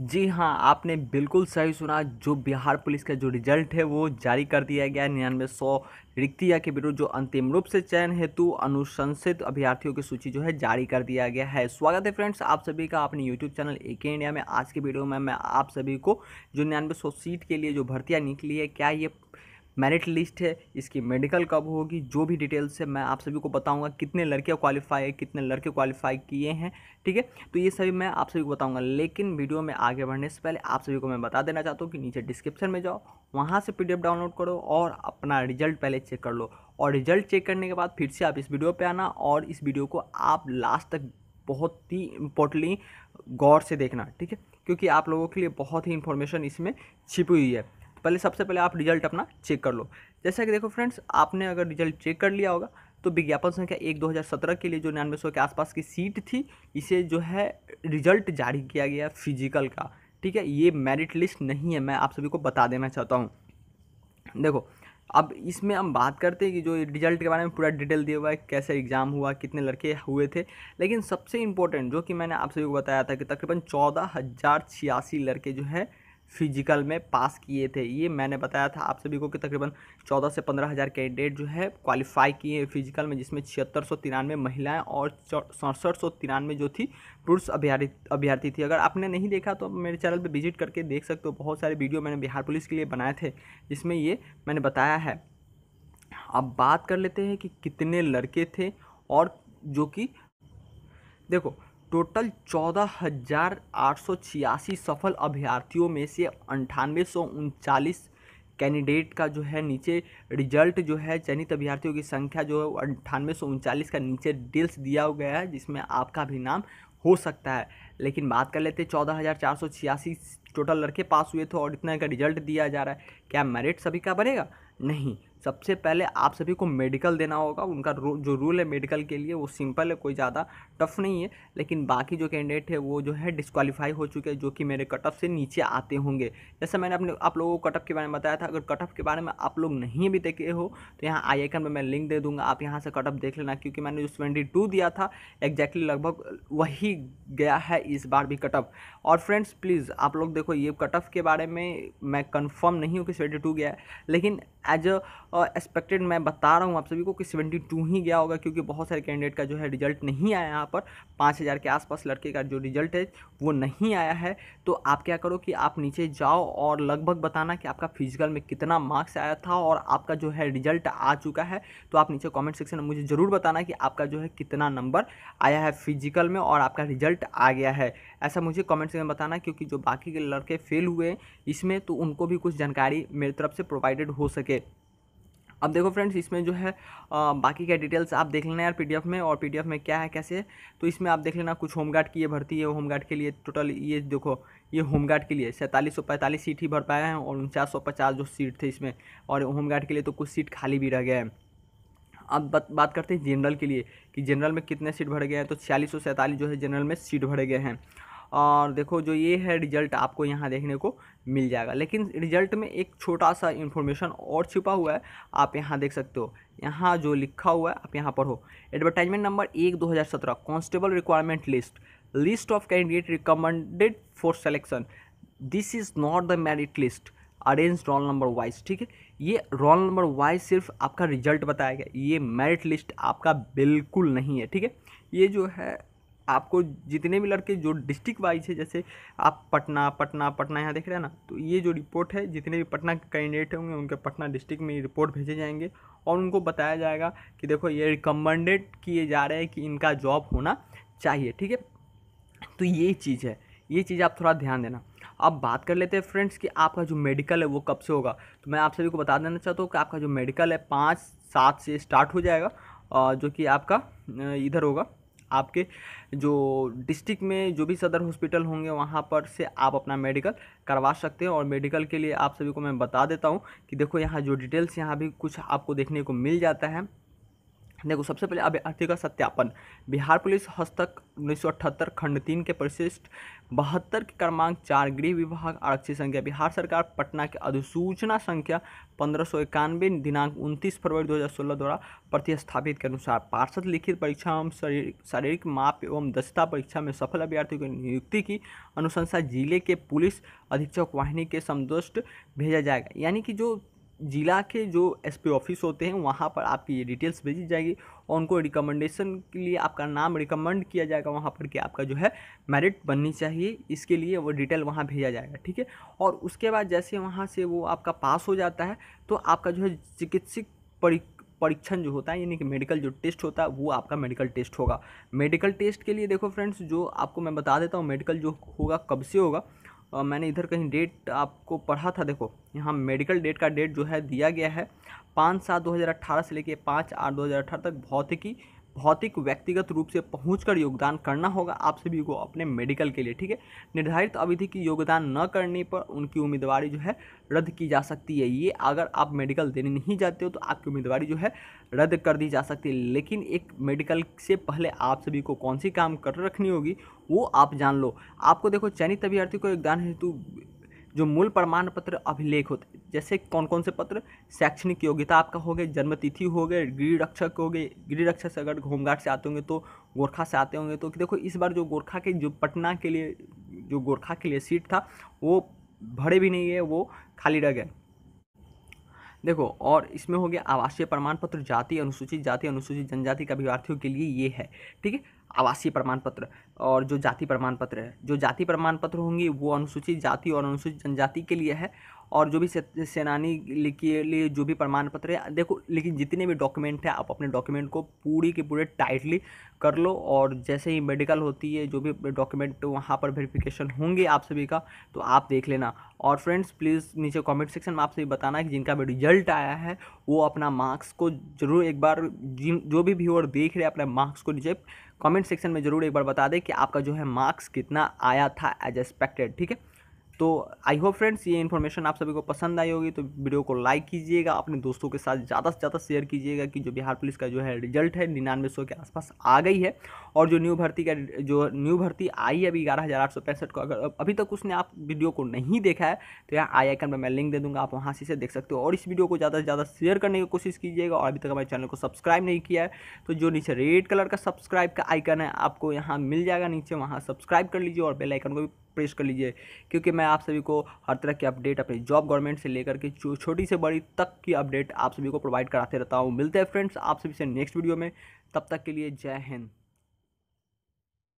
जी हाँ आपने बिल्कुल सही सुना जो बिहार पुलिस का जो रिजल्ट है वो जारी कर दिया गया निन्यानवे सौ रिक्तिया के विरुद्ध जो अंतिम रूप से चयन हेतु अनुशंसित अभ्यर्थियों की सूची जो है जारी कर दिया गया है स्वागत है फ्रेंड्स आप सभी का अपने यूट्यूब चैनल ए के इंडिया में आज के वीडियो में मैं आप सभी को जो निन्यानवे सीट के लिए जो भर्तियाँ निकली है क्या ये मेरिट लिस्ट है इसकी मेडिकल कब होगी जो भी डिटेल्स है मैं आप सभी को बताऊंगा कितने लड़के क्वालिफाई है कितने लड़के क्वालिफाई किए हैं ठीक है तो ये सभी मैं आप सभी को बताऊंगा लेकिन वीडियो में आगे बढ़ने से पहले आप सभी को मैं बता देना चाहता हूँ कि नीचे डिस्क्रिप्शन में जाओ वहाँ से पी डाउनलोड करो और अपना रिजल्ट पहले चेक कर लो और रिजल्ट चेक करने के बाद फिर से आप इस वीडियो पर आना और इस वीडियो को आप लास्ट तक बहुत ही इम्पोर्टेंटली गौर से देखना ठीक है क्योंकि आप लोगों के लिए बहुत ही इन्फॉर्मेशन इसमें छिपी हुई है पहले सबसे पहले आप रिजल्ट अपना चेक कर लो जैसा कि देखो फ्रेंड्स आपने अगर रिजल्ट चेक कर लिया होगा तो विज्ञापन संख्या एक सत्रह के लिए जो निन्यानवे सौ के आसपास की सीट थी इसे जो है रिजल्ट जारी किया गया फिजिकल का ठीक है ये मेरिट लिस्ट नहीं है मैं आप सभी को बता देना चाहता हूँ देखो अब इसमें हम बात करते हैं कि जो रिजल्ट के बारे में पूरा डिटेल दिया हुआ है कैसे एग्ज़ाम हुआ कितने लड़के हुए थे लेकिन सबसे इम्पोर्टेंट जो कि मैंने आप सभी को बताया था कि तकरीबन चौदह हज़ार छियासी लड़के जो है फिजिकल में पास किए थे ये मैंने बताया था आप सभी को कि तकरीबन चौदह से पंद्रह हज़ार कैंडिडेट जो है क्वालिफाई किए हैं फिजिकल में जिसमें छिहत्तर सौ तिरानवे महिलाएँ और सड़सठ सौ तिरानवे जो थी पुरुष अभ्यर्थी थी अगर आपने नहीं देखा तो मेरे चैनल पर विजिट करके देख सकते हो बहुत सारे वीडियो मैंने बिहार पुलिस के लिए बनाए थे जिसमें ये मैंने बताया है अब बात कर लेते हैं कि कितने लड़के थे और जो कि देखो टोटल चौदह हज़ार आठ सौ छियासी सफल अभ्यर्थियों में से अंठानवे सौ उनचालीस कैंडिडेट का जो है नीचे रिजल्ट जो है चयनित अभ्यर्थियों की संख्या जो है अंठानवे सौ उनचालीस का नीचे डिल्स दिया गया है जिसमें आपका भी नाम हो सकता है लेकिन बात कर लेते चौदह हज़ार चार सौ छियासी टोटल लड़के पास हुए थे और इतना का रिजल्ट दिया जा रहा है क्या मेरिट सभी का बनेगा नहीं सबसे पहले आप सभी को मेडिकल देना होगा उनका रू, जो रूल है मेडिकल के लिए वो सिंपल है कोई ज़्यादा टफ नहीं है लेकिन बाकी जो कैंडिडेट है वो जो है डिस्कालीफाई हो चुके हैं जो कि मेरे कटअप से नीचे आते होंगे जैसे मैंने अपने आप लोगों को कटअप के बारे में बताया था अगर कटअप के बारे में आप लोग नहीं भी देखे हो तो यहाँ आई आइकन में मैं लिंक दे दूँगा आप यहाँ से कटअप देख लेना क्योंकि मैंने जो ट्वेंटी दिया था एग्जैक्टली लगभग वही गया है इस बार भी कटअप और फ्रेंड्स प्लीज़ आप लोग देखो ये कटअप के बारे में मैं कन्फर्म नहीं हूँ कि ट्वेंटी गया है लेकिन एज एक्सपेक्टेड uh, मैं बता रहा हूँ आप सभी को कि सेवेंटी टू ही गया होगा क्योंकि बहुत सारे कैंडिडेट का जो है रिजल्ट नहीं आया यहाँ पर पाँच हज़ार के आसपास लड़के का जो रिजल्ट है वो नहीं आया है तो आप क्या करो कि आप नीचे जाओ और लगभग बताना कि आपका फिजिकल में कितना मार्क्स आया था और आपका जो है रिजल्ट आ चुका है तो आप नीचे कॉमेंट सेक्शन में मुझे ज़रूर बताना कि आपका जो है कितना नंबर आया है फिजिकल में और आपका रिजल्ट आ गया है ऐसा मुझे कॉमेंट सेक्शन में बताना क्योंकि जो बाकी के लड़के फेल हुए इसमें तो उनको भी कुछ जानकारी मेरी तरफ से प्रोवाइडेड हो सके करके अब देखो फ्रेंड्स इसमें जो है आ, बाकी क्या डिटेल्स आप देख लेना यार पीडीएफ में और पीडीएफ में क्या है कैसे है तो इसमें आप देख लेना कुछ होमगार्ड की ये भर्ती है होमगार्ड के लिए टोटल ये देखो ये होमगार्ड के लिए सैंतालीस सौ पैंतालीस सीट ही भर पाए हैं और उनचास सौ पचास जो सीट थे इसमें और होमगार्ड के लिए तो कुछ सीट खाली भी रह गए हैं अब बात बात करते हैं जनरल के लिए कि जनरल में कितने सीट भर गए हैं तो छियालीस सौ सैंतालीस जो है जनरल में सीट भरे गए हैं और देखो जो ये है रिजल्ट आपको यहाँ देखने को मिल जाएगा लेकिन रिजल्ट में एक छोटा सा इन्फॉर्मेशन और छिपा हुआ है आप यहाँ देख सकते हो यहाँ जो लिखा हुआ है आप यहाँ पर हो एडवर्टाइजमेंट नंबर एक दो हज़ार सत्रह constable requirement list list of candidate recommended for selection this is not the merit list arrange roll number wise ठीक है ये रोल नंबर वाइज सिर्फ आपका रिजल्ट बताया गया ये मेरिट लिस्ट आपका बिल्कुल नहीं है ठीक है ये जो है आपको जितने भी लड़के जो डिस्ट्रिक्ट वाइज है जैसे आप पटना पटना पटना यहाँ देख रहे हैं ना तो ये जो रिपोर्ट है जितने भी पटना के कैंडिडेट होंगे उनके पटना डिस्ट्रिक्ट में रिपोर्ट भेजे जाएंगे और उनको बताया जाएगा कि देखो ये रिकमेंडेड किए जा रहे हैं कि इनका जॉब होना चाहिए ठीक है तो ये चीज़ है ये चीज़ आप थोड़ा ध्यान देना अब बात कर लेते हैं फ्रेंड्स कि आपका जो मेडिकल है वो कब से होगा तो मैं आप सभी को बता देना चाहता हूँ कि आपका जो मेडिकल है पाँच सात से स्टार्ट हो जाएगा जो कि आपका इधर होगा आपके जो डिस्ट्रिक्ट में जो भी सदर हॉस्पिटल होंगे वहाँ पर से आप अपना मेडिकल करवा सकते हैं और मेडिकल के लिए आप सभी को मैं बता देता हूँ कि देखो यहाँ जो डिटेल्स यहाँ भी कुछ आपको देखने को मिल जाता है देखो सबसे पहले अभ्यर्थी का सत्यापन बिहार पुलिस हस्तक उन्नीस खंड तीन के परिशिष्ट बहत्तर के क्रमांक चार गृह विभाग आरक्षी संख्या बिहार सरकार पटना के अधिसूचना संख्या पंद्रह सौ इक्यानवे दिनांक उनतीस फरवरी 2016 द्वारा प्रतिस्थापित के अनुसार पार्षद लिखित परीक्षा एवं शारीरिक माप एवं दक्षता परीक्षा में सफल अभ्यर्थियों की नियुक्ति की अनुशंसा जिले के पुलिस अधीक्षक वाहिनी के समदुष्ट भेजा जाएगा यानी कि जो ज़िला के जो एस ऑफिस होते हैं वहाँ पर आपकी ये डिटेल्स भेजी जाएगी और उनको रिकमेंडेशन के लिए आपका नाम रिकमेंड किया जाएगा वहाँ पर कि आपका जो है मेरिट बननी चाहिए इसके लिए वो डिटेल वहाँ भेजा जाएगा ठीक है और उसके बाद जैसे वहाँ से वो आपका पास हो जाता है तो आपका जो है चिकित्सिक परीक्षण जो होता है यानी कि मेडिकल जो टेस्ट होता है वो आपका मेडिकल टेस्ट होगा मेडिकल टेस्ट के लिए देखो फ्रेंड्स जो आपको मैं बता देता हूँ मेडिकल जो होगा कब से होगा और मैंने इधर कहीं डेट आपको पढ़ा था देखो यहाँ मेडिकल डेट का डेट जो है दिया गया है पाँच सात दो हज़ार अट्ठारह से लेके पाँच आठ दो हज़ार अठारह तक भौतिकी भौतिक व्यक्तिगत रूप से पहुंचकर योगदान करना होगा आप सभी को अपने मेडिकल के लिए ठीक है निर्धारित अवधि की योगदान न करने पर उनकी उम्मीदवारी जो है रद्द की जा सकती है ये अगर आप मेडिकल देने नहीं जाते हो तो आपकी उम्मीदवारी जो है रद्द कर दी जा सकती है लेकिन एक मेडिकल से पहले आप सभी को कौन सी काम कर रखनी होगी वो आप जान लो आपको देखो चयनित अभ्यर्थी को योगदान हेतु जो मूल प्रमाण पत्र अभिलेख होते जैसे कौन कौन से पत्र शैक्षणिक योग्यता आपका हो गया जन्म तिथि हो गए गृह रक्षक हो गए गृह रक्षक से अगर होमगार्ड से आते होंगे तो गोरखा से आते होंगे तो देखो इस बार जो गोरखा के जो पटना के लिए जो गोरखा के लिए सीट था वो भरे भी नहीं है वो खाली रह गए देखो और इसमें हो गया आवासीय प्रमाण पत्र जाति अनुसूचित जाति अनुसूचित जनजाति के अभ्यार्थियों के लिए ये है ठीक है आवासीय प्रमाण पत्र और जो जाति प्रमाण पत्र है जो जाति प्रमाण पत्र होंगी वो अनुसूचित जाति और अनुसूचित जनजाति के लिए है और जो भी सेनानी के लिए जो भी प्रमाण पत्र है देखो लेकिन जितने भी डॉक्यूमेंट है आप अपने डॉक्यूमेंट को पूरी के पूरे टाइटली कर लो और जैसे ही मेडिकल होती है जो भी डॉक्यूमेंट वहाँ पर वेरिफिकेशन होंगे आप सभी का तो आप देख लेना और फ्रेंड्स प्लीज़ नीचे कमेंट सेक्शन में आप सभी बताना कि जिनका भी रिजल्ट आया है वो अपना मार्क्स को जरूर एक बार जिन जो भी व्यूअर देख रहे हैं अपने मार्क्स को नीचे कमेंट सेक्शन में ज़रूर एक बार बता दें कि आपका जो है मार्क्स कितना आया था एज एक्सपेक्टेड ठीक है तो आई होप फ्रेंड्स ये इन्फॉर्मेशन आप सभी को पसंद आई होगी तो वीडियो को लाइक कीजिएगा अपने दोस्तों के साथ ज़्यादा से ज़्यादा शेयर कीजिएगा कि जो बिहार पुलिस का जो है रिजल्ट है निन्यानवे सौ के आसपास आ गई है और जो न्यू भर्ती का जो न्यू भर्ती आई है अभी ग्यारह हज़ार आठ सौ पैंसठ को अगर अभी तक उसने आप वीडियो को नहीं देखा है तो यहाँ आई आइकन पर मैं लिंक दे दूँगा आप वहाँ से देख सकते हो और इस वीडियो को ज़्यादा से ज़्यादा शेयर करने की कोशिश कीजिएगा और अभी तक हमारे चैनल को सब्सक्राइब नहीं किया है तो जो नीचे रेड कलर का सब्सक्राइब का आइकन है आपको यहाँ मिल जाएगा नीचे वहाँ सब्सक्राइब कर लीजिए और बेलाइकन को भी प्रेस कर लीजिए क्योंकि मैं आप सभी को हर तरह की अपडेट अपनी जॉब गवर्नमेंट से लेकर के छोटी से बड़ी तक की अपडेट आप सभी को प्रोवाइड कराते रहता हूँ मिलते हैं फ्रेंड्स आप सभी से नेक्स्ट वीडियो में तब तक के लिए जय हिंद